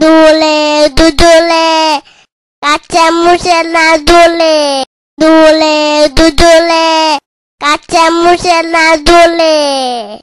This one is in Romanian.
dule, dudule, ca ce na dule, dule, dudule, ca ce na dule.